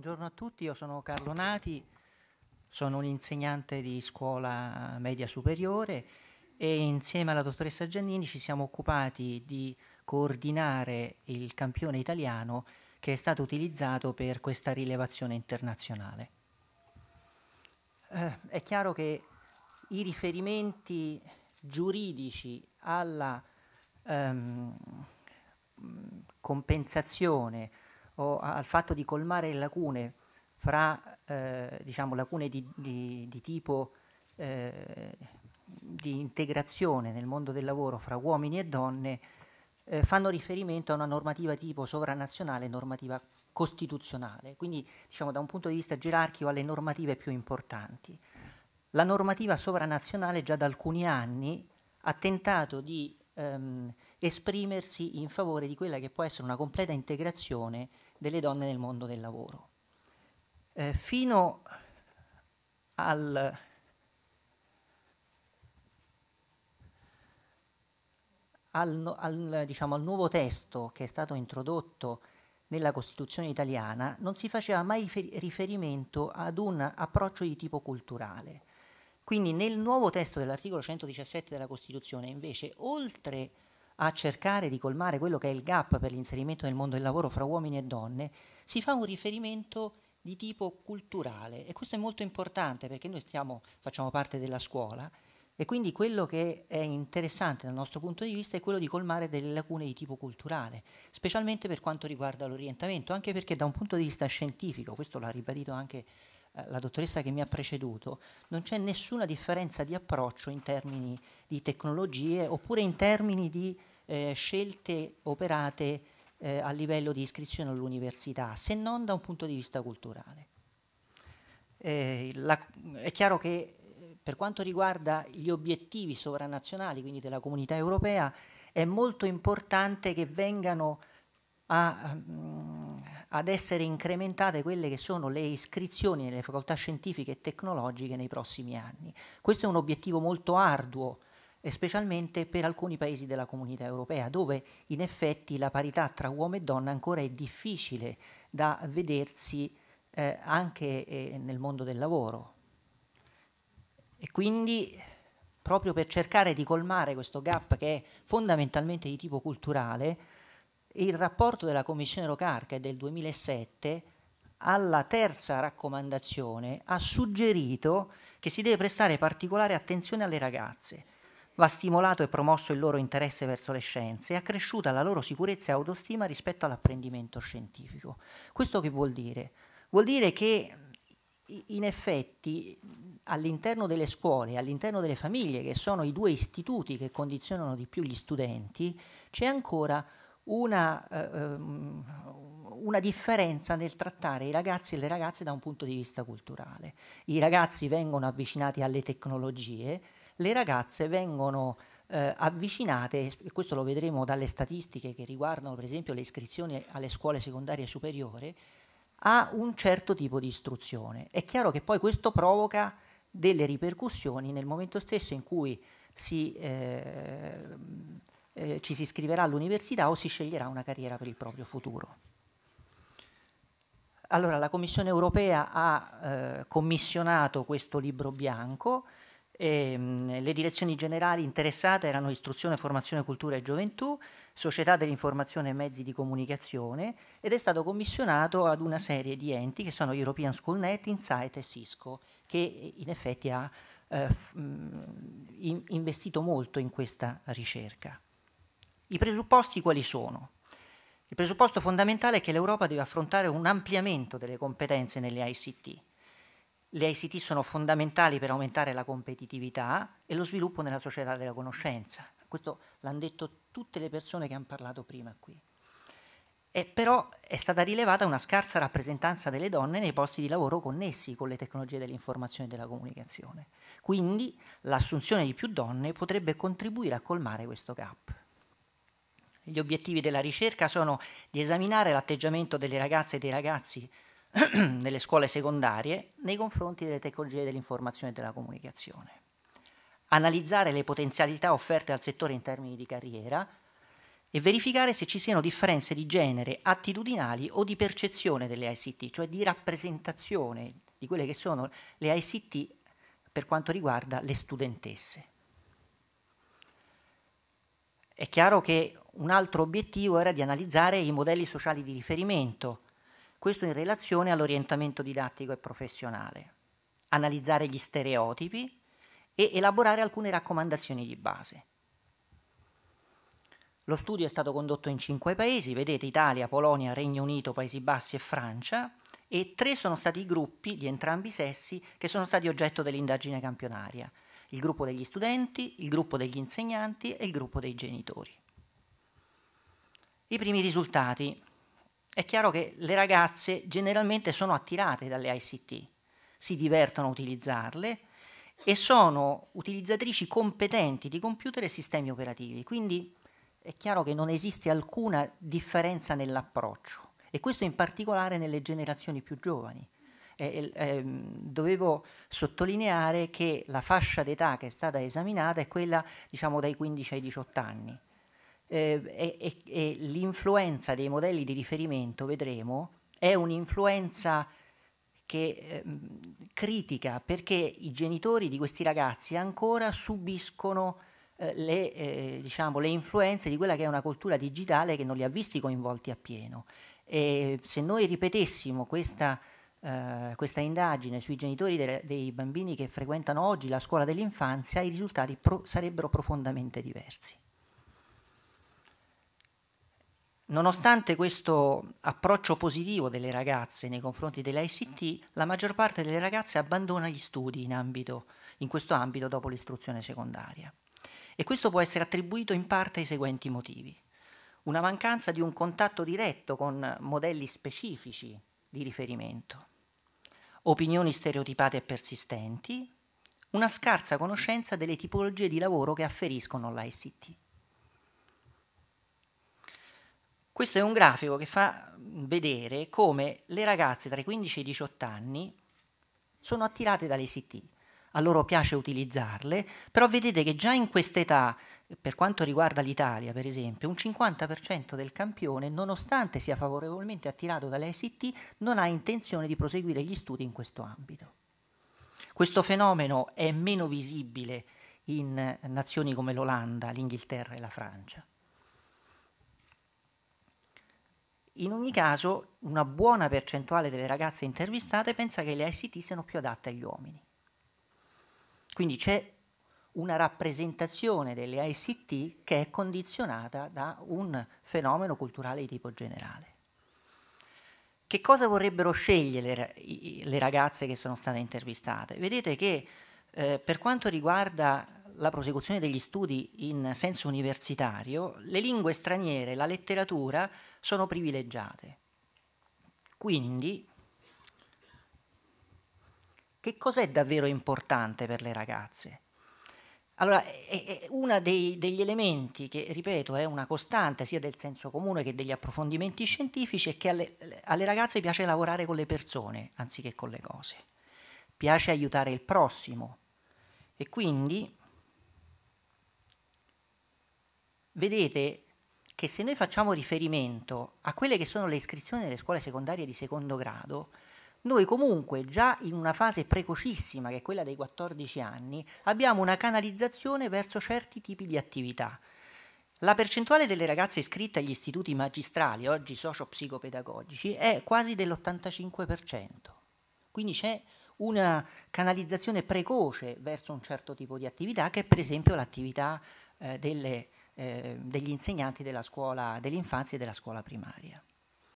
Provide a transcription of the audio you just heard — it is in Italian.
Buongiorno a tutti, io sono Carlo Nati, sono un insegnante di scuola media superiore e insieme alla dottoressa Giannini ci siamo occupati di coordinare il campione italiano che è stato utilizzato per questa rilevazione internazionale. Eh, è chiaro che i riferimenti giuridici alla ehm, compensazione o al fatto di colmare le lacune fra eh, diciamo, lacune di, di, di tipo eh, di integrazione nel mondo del lavoro fra uomini e donne eh, fanno riferimento a una normativa tipo sovranazionale normativa costituzionale, quindi diciamo, da un punto di vista gerarchico alle normative più importanti. La normativa sovranazionale già da alcuni anni ha tentato di ehm, esprimersi in favore di quella che può essere una completa integrazione delle donne nel mondo del lavoro. Eh, fino al, al, al, diciamo, al nuovo testo che è stato introdotto nella Costituzione italiana non si faceva mai riferimento ad un approccio di tipo culturale. Quindi nel nuovo testo dell'articolo 117 della Costituzione invece, oltre a cercare di colmare quello che è il gap per l'inserimento nel mondo del lavoro fra uomini e donne, si fa un riferimento di tipo culturale e questo è molto importante perché noi stiamo, facciamo parte della scuola e quindi quello che è interessante dal nostro punto di vista è quello di colmare delle lacune di tipo culturale, specialmente per quanto riguarda l'orientamento, anche perché da un punto di vista scientifico, questo l'ha ribadito anche eh, la dottoressa che mi ha preceduto, non c'è nessuna differenza di approccio in termini di tecnologie oppure in termini di eh, scelte operate eh, a livello di iscrizione all'università, se non da un punto di vista culturale. Eh, la, è chiaro che eh, per quanto riguarda gli obiettivi sovranazionali, quindi della comunità europea, è molto importante che vengano a, ad essere incrementate quelle che sono le iscrizioni nelle facoltà scientifiche e tecnologiche nei prossimi anni. Questo è un obiettivo molto arduo, specialmente per alcuni paesi della comunità europea, dove in effetti la parità tra uomo e donna ancora è difficile da vedersi eh, anche eh, nel mondo del lavoro. E quindi proprio per cercare di colmare questo gap che è fondamentalmente di tipo culturale, il rapporto della Commissione Rocarca del 2007 alla terza raccomandazione ha suggerito che si deve prestare particolare attenzione alle ragazze. Va stimolato e promosso il loro interesse verso le scienze e accresciuta la loro sicurezza e autostima rispetto all'apprendimento scientifico. Questo che vuol dire? Vuol dire che in effetti all'interno delle scuole, all'interno delle famiglie, che sono i due istituti che condizionano di più gli studenti, c'è ancora una, eh, ehm, una differenza nel trattare i ragazzi e le ragazze da un punto di vista culturale. I ragazzi vengono avvicinati alle tecnologie, le ragazze vengono eh, avvicinate, e questo lo vedremo dalle statistiche che riguardano per esempio le iscrizioni alle scuole secondarie superiori, a un certo tipo di istruzione. È chiaro che poi questo provoca delle ripercussioni nel momento stesso in cui si... Eh, eh, ci si iscriverà all'università o si sceglierà una carriera per il proprio futuro. Allora, la Commissione europea ha eh, commissionato questo libro bianco, e, ehm, mh, le direzioni generali interessate erano istruzione, formazione, cultura e gioventù, società dell'informazione e mezzi di comunicazione ed è stato commissionato ad una serie di enti che sono European Schoolnet, Insight e Cisco, che in effetti ha eh, f- mh, in- investito molto in questa ricerca. I presupposti quali sono? Il presupposto fondamentale è che l'Europa deve affrontare un ampliamento delle competenze nelle ICT. Le ICT sono fondamentali per aumentare la competitività e lo sviluppo nella società della conoscenza. Questo l'hanno detto tutte le persone che hanno parlato prima qui. E però è stata rilevata una scarsa rappresentanza delle donne nei posti di lavoro connessi con le tecnologie dell'informazione e della comunicazione. Quindi l'assunzione di più donne potrebbe contribuire a colmare questo gap. Gli obiettivi della ricerca sono di esaminare l'atteggiamento delle ragazze e dei ragazzi nelle scuole secondarie nei confronti delle tecnologie dell'informazione e della comunicazione, analizzare le potenzialità offerte al settore in termini di carriera e verificare se ci siano differenze di genere, attitudinali o di percezione delle ICT, cioè di rappresentazione di quelle che sono le ICT per quanto riguarda le studentesse. È chiaro che un altro obiettivo era di analizzare i modelli sociali di riferimento, questo in relazione all'orientamento didattico e professionale, analizzare gli stereotipi e elaborare alcune raccomandazioni di base. Lo studio è stato condotto in cinque paesi, vedete Italia, Polonia, Regno Unito, Paesi Bassi e Francia, e tre sono stati i gruppi di entrambi i sessi che sono stati oggetto dell'indagine campionaria, il gruppo degli studenti, il gruppo degli insegnanti e il gruppo dei genitori i primi risultati. È chiaro che le ragazze generalmente sono attirate dalle ICT, si divertono a utilizzarle e sono utilizzatrici competenti di computer e sistemi operativi, quindi è chiaro che non esiste alcuna differenza nell'approccio e questo in particolare nelle generazioni più giovani. Eh, eh, dovevo sottolineare che la fascia d'età che è stata esaminata è quella diciamo dai 15 ai 18 anni eh, e, e, e l'influenza dei modelli di riferimento, vedremo, è un'influenza che, eh, critica perché i genitori di questi ragazzi ancora subiscono eh, le, eh, diciamo, le, influenze di quella che è una cultura digitale che non li ha visti coinvolti appieno. E se noi ripetessimo questa, eh, questa indagine sui genitori de- dei bambini che frequentano oggi la scuola dell'infanzia, i risultati pro- sarebbero profondamente diversi. Nonostante questo approccio positivo delle ragazze nei confronti dell'ICT, la maggior parte delle ragazze abbandona gli studi in, ambito, in questo ambito dopo l'istruzione secondaria. E questo può essere attribuito in parte ai seguenti motivi. Una mancanza di un contatto diretto con modelli specifici di riferimento, opinioni stereotipate e persistenti, una scarsa conoscenza delle tipologie di lavoro che afferiscono all'ICT. Questo è un grafico che fa vedere come le ragazze tra i 15 e i 18 anni sono attirate dalle ICT. A loro piace utilizzarle, però vedete che già in quest'età, per quanto riguarda l'Italia per esempio, un 50% del campione, nonostante sia favorevolmente attirato dalle ICT, non ha intenzione di proseguire gli studi in questo ambito. Questo fenomeno è meno visibile in nazioni come l'Olanda, l'Inghilterra e la Francia. In ogni caso, una buona percentuale delle ragazze intervistate pensa che le ICT siano più adatte agli uomini. Quindi c'è una rappresentazione delle ICT che è condizionata da un fenomeno culturale di tipo generale. Che cosa vorrebbero scegliere le ragazze che sono state intervistate? Vedete che eh, per quanto riguarda la prosecuzione degli studi in senso universitario, le lingue straniere, la letteratura sono privilegiate. Quindi, che cos'è davvero importante per le ragazze? Allora, uno degli elementi che, ripeto, è una costante sia del senso comune che degli approfondimenti scientifici è che alle, alle ragazze piace lavorare con le persone anziché con le cose, piace aiutare il prossimo e quindi, vedete, che se noi facciamo riferimento a quelle che sono le iscrizioni nelle scuole secondarie di secondo grado, noi comunque già in una fase precocissima, che è quella dei 14 anni, abbiamo una canalizzazione verso certi tipi di attività. La percentuale delle ragazze iscritte agli istituti magistrali, oggi socio-psicopedagogici, è quasi dell'85%. Quindi c'è una canalizzazione precoce verso un certo tipo di attività, che è per esempio l'attività eh, delle eh, degli insegnanti della scuola dell'infanzia e della scuola primaria.